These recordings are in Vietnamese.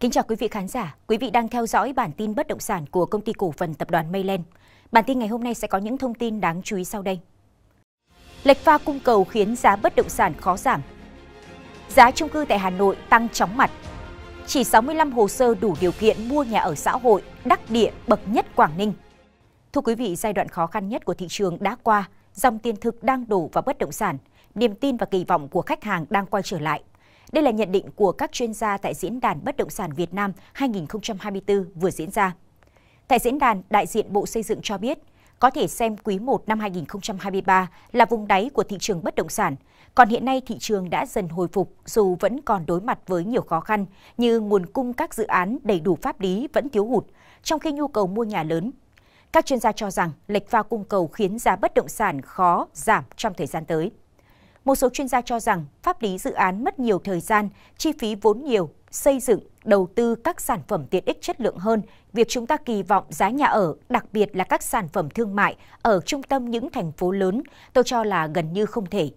Kính chào quý vị khán giả, quý vị đang theo dõi bản tin bất động sản của công ty cổ phần tập đoàn Mayland. Bản tin ngày hôm nay sẽ có những thông tin đáng chú ý sau đây. Lệch pha cung cầu khiến giá bất động sản khó giảm. Giá trung cư tại Hà Nội tăng chóng mặt. Chỉ 65 hồ sơ đủ điều kiện mua nhà ở xã hội, đắc địa bậc nhất Quảng Ninh. Thưa quý vị, giai đoạn khó khăn nhất của thị trường đã qua, dòng tiền thực đang đổ vào bất động sản, niềm tin và kỳ vọng của khách hàng đang quay trở lại. Đây là nhận định của các chuyên gia tại Diễn đàn Bất động sản Việt Nam 2024 vừa diễn ra. Tại diễn đàn, đại diện Bộ Xây dựng cho biết, có thể xem quý 1 năm 2023 là vùng đáy của thị trường bất động sản, còn hiện nay thị trường đã dần hồi phục dù vẫn còn đối mặt với nhiều khó khăn như nguồn cung các dự án đầy đủ pháp lý vẫn thiếu hụt, trong khi nhu cầu mua nhà lớn. Các chuyên gia cho rằng lệch pha cung cầu khiến giá bất động sản khó giảm trong thời gian tới. Một số chuyên gia cho rằng pháp lý dự án mất nhiều thời gian, chi phí vốn nhiều, xây dựng, đầu tư các sản phẩm tiện ích chất lượng hơn, việc chúng ta kỳ vọng giá nhà ở, đặc biệt là các sản phẩm thương mại ở trung tâm những thành phố lớn, tôi cho là gần như không thể.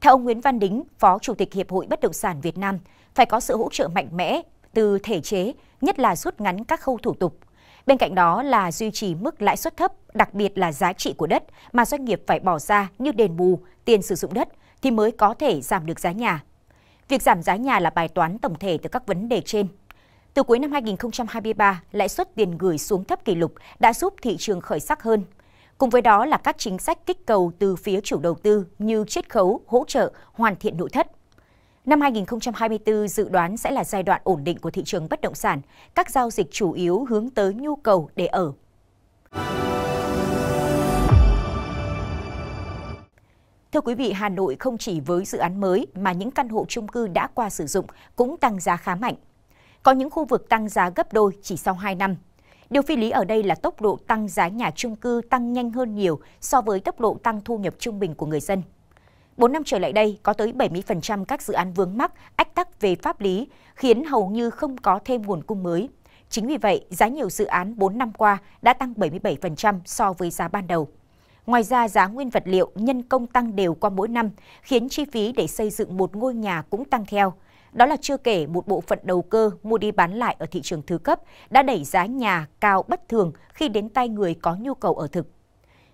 Theo ông Nguyễn Văn Đính, Phó Chủ tịch Hiệp hội Bất động sản Việt Nam, phải có sự hỗ trợ mạnh mẽ từ thể chế, nhất là rút ngắn các khâu thủ tục, Bên cạnh đó là duy trì mức lãi suất thấp, đặc biệt là giá trị của đất mà doanh nghiệp phải bỏ ra như đền bù, tiền sử dụng đất thì mới có thể giảm được giá nhà. Việc giảm giá nhà là bài toán tổng thể từ các vấn đề trên. Từ cuối năm 2023, lãi suất tiền gửi xuống thấp kỷ lục đã giúp thị trường khởi sắc hơn. Cùng với đó là các chính sách kích cầu từ phía chủ đầu tư như chiết khấu, hỗ trợ, hoàn thiện nội thất. Năm 2024 dự đoán sẽ là giai đoạn ổn định của thị trường bất động sản, các giao dịch chủ yếu hướng tới nhu cầu để ở. Thưa quý vị, Hà Nội không chỉ với dự án mới mà những căn hộ chung cư đã qua sử dụng cũng tăng giá khá mạnh. Có những khu vực tăng giá gấp đôi chỉ sau 2 năm. Điều phi lý ở đây là tốc độ tăng giá nhà chung cư tăng nhanh hơn nhiều so với tốc độ tăng thu nhập trung bình của người dân. 4 năm trở lại đây, có tới 70% các dự án vướng mắc, ách tắc về pháp lý, khiến hầu như không có thêm nguồn cung mới. Chính vì vậy, giá nhiều dự án 4 năm qua đã tăng 77% so với giá ban đầu. Ngoài ra, giá nguyên vật liệu, nhân công tăng đều qua mỗi năm, khiến chi phí để xây dựng một ngôi nhà cũng tăng theo. Đó là chưa kể một bộ phận đầu cơ mua đi bán lại ở thị trường thứ cấp đã đẩy giá nhà cao bất thường khi đến tay người có nhu cầu ở thực.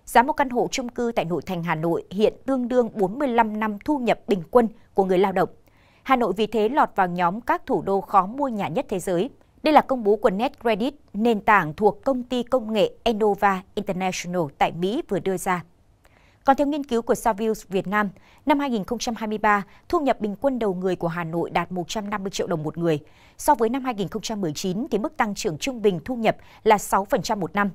Giá một căn hộ chung cư tại nội thành Hà Nội hiện tương đương 45 năm thu nhập bình quân của người lao động. Hà Nội vì thế lọt vào nhóm các thủ đô khó mua nhà nhất thế giới. Đây là công bố của Net Credit, nền tảng thuộc công ty công nghệ Enova International tại Mỹ vừa đưa ra. Còn theo nghiên cứu của Savills Việt Nam, năm 2023, thu nhập bình quân đầu người của Hà Nội đạt 150 triệu đồng một người. So với năm 2019 thì mức tăng trưởng trung bình thu nhập là 6% một năm.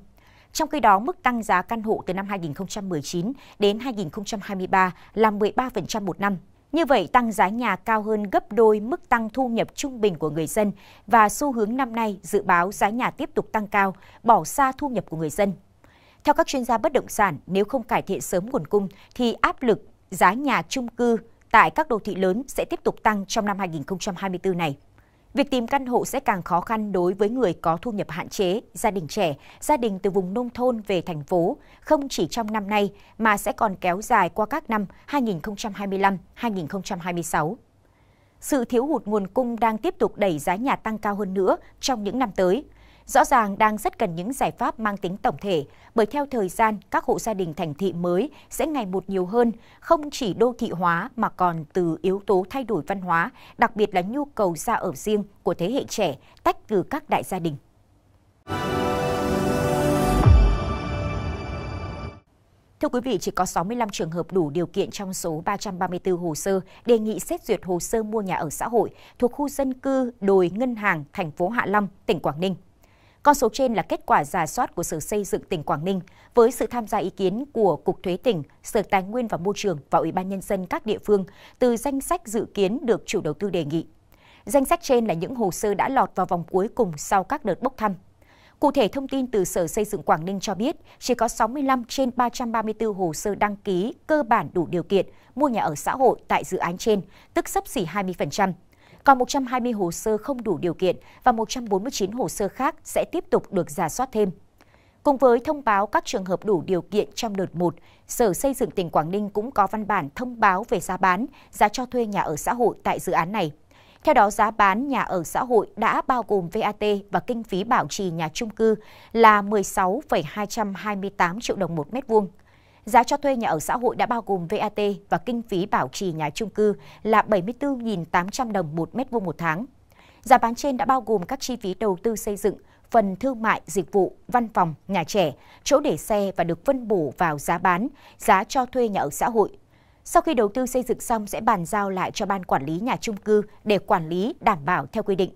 Trong khi đó, mức tăng giá căn hộ từ năm 2019 đến 2023 là 13% một năm. Như vậy, tăng giá nhà cao hơn gấp đôi mức tăng thu nhập trung bình của người dân và xu hướng năm nay dự báo giá nhà tiếp tục tăng cao, bỏ xa thu nhập của người dân. Theo các chuyên gia bất động sản, nếu không cải thiện sớm nguồn cung thì áp lực giá nhà trung cư tại các đô thị lớn sẽ tiếp tục tăng trong năm 2024 này. Việc tìm căn hộ sẽ càng khó khăn đối với người có thu nhập hạn chế, gia đình trẻ, gia đình từ vùng nông thôn về thành phố, không chỉ trong năm nay mà sẽ còn kéo dài qua các năm 2025-2026. Sự thiếu hụt nguồn cung đang tiếp tục đẩy giá nhà tăng cao hơn nữa trong những năm tới – rõ ràng đang rất cần những giải pháp mang tính tổng thể, bởi theo thời gian, các hộ gia đình thành thị mới sẽ ngày một nhiều hơn, không chỉ đô thị hóa mà còn từ yếu tố thay đổi văn hóa, đặc biệt là nhu cầu ra ở riêng của thế hệ trẻ tách từ các đại gia đình. Thưa quý vị, chỉ có 65 trường hợp đủ điều kiện trong số 334 hồ sơ đề nghị xét duyệt hồ sơ mua nhà ở xã hội thuộc khu dân cư Đồi Ngân Hàng, thành phố Hạ Long, tỉnh Quảng Ninh. Con số trên là kết quả giả soát của Sở Xây dựng tỉnh Quảng Ninh với sự tham gia ý kiến của Cục Thuế tỉnh, Sở Tài nguyên và Môi trường và Ủy ban Nhân dân các địa phương từ danh sách dự kiến được chủ đầu tư đề nghị. Danh sách trên là những hồ sơ đã lọt vào vòng cuối cùng sau các đợt bốc thăm. Cụ thể, thông tin từ Sở Xây dựng Quảng Ninh cho biết chỉ có 65 trên 334 hồ sơ đăng ký cơ bản đủ điều kiện mua nhà ở xã hội tại dự án trên, tức sấp xỉ 20% còn 120 hồ sơ không đủ điều kiện và 149 hồ sơ khác sẽ tiếp tục được giả soát thêm. Cùng với thông báo các trường hợp đủ điều kiện trong đợt 1, Sở Xây dựng tỉnh Quảng Ninh cũng có văn bản thông báo về giá bán, giá cho thuê nhà ở xã hội tại dự án này. Theo đó, giá bán nhà ở xã hội đã bao gồm VAT và kinh phí bảo trì nhà trung cư là 16,228 triệu đồng một mét vuông. Giá cho thuê nhà ở xã hội đã bao gồm VAT và kinh phí bảo trì nhà chung cư là 74.800 đồng một mét vuông một tháng. Giá bán trên đã bao gồm các chi phí đầu tư xây dựng, phần thương mại, dịch vụ, văn phòng, nhà trẻ, chỗ để xe và được phân bổ vào giá bán, giá cho thuê nhà ở xã hội. Sau khi đầu tư xây dựng xong sẽ bàn giao lại cho ban quản lý nhà chung cư để quản lý đảm bảo theo quy định.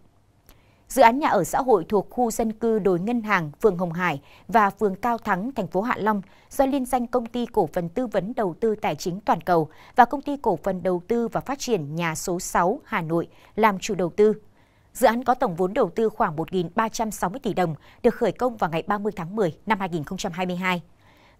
Dự án nhà ở xã hội thuộc khu dân cư Đồi Ngân Hàng, phường Hồng Hải và phường Cao Thắng, thành phố Hạ Long do liên danh công ty cổ phần tư vấn đầu tư tài chính toàn cầu và công ty cổ phần đầu tư và phát triển nhà số 6 Hà Nội làm chủ đầu tư. Dự án có tổng vốn đầu tư khoảng 1.360 tỷ đồng, được khởi công vào ngày 30 tháng 10 năm 2022.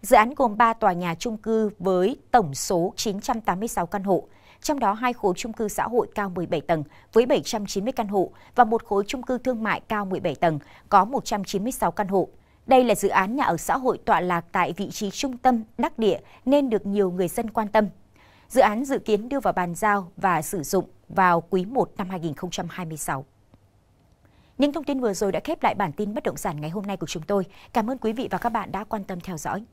Dự án gồm 3 tòa nhà chung cư với tổng số 986 căn hộ, trong đó hai khối chung cư xã hội cao 17 tầng với 790 căn hộ và một khối chung cư thương mại cao 17 tầng có 196 căn hộ. Đây là dự án nhà ở xã hội tọa lạc tại vị trí trung tâm, đắc địa nên được nhiều người dân quan tâm. Dự án dự kiến đưa vào bàn giao và sử dụng vào quý 1 năm 2026. Những thông tin vừa rồi đã khép lại bản tin bất động sản ngày hôm nay của chúng tôi. Cảm ơn quý vị và các bạn đã quan tâm theo dõi.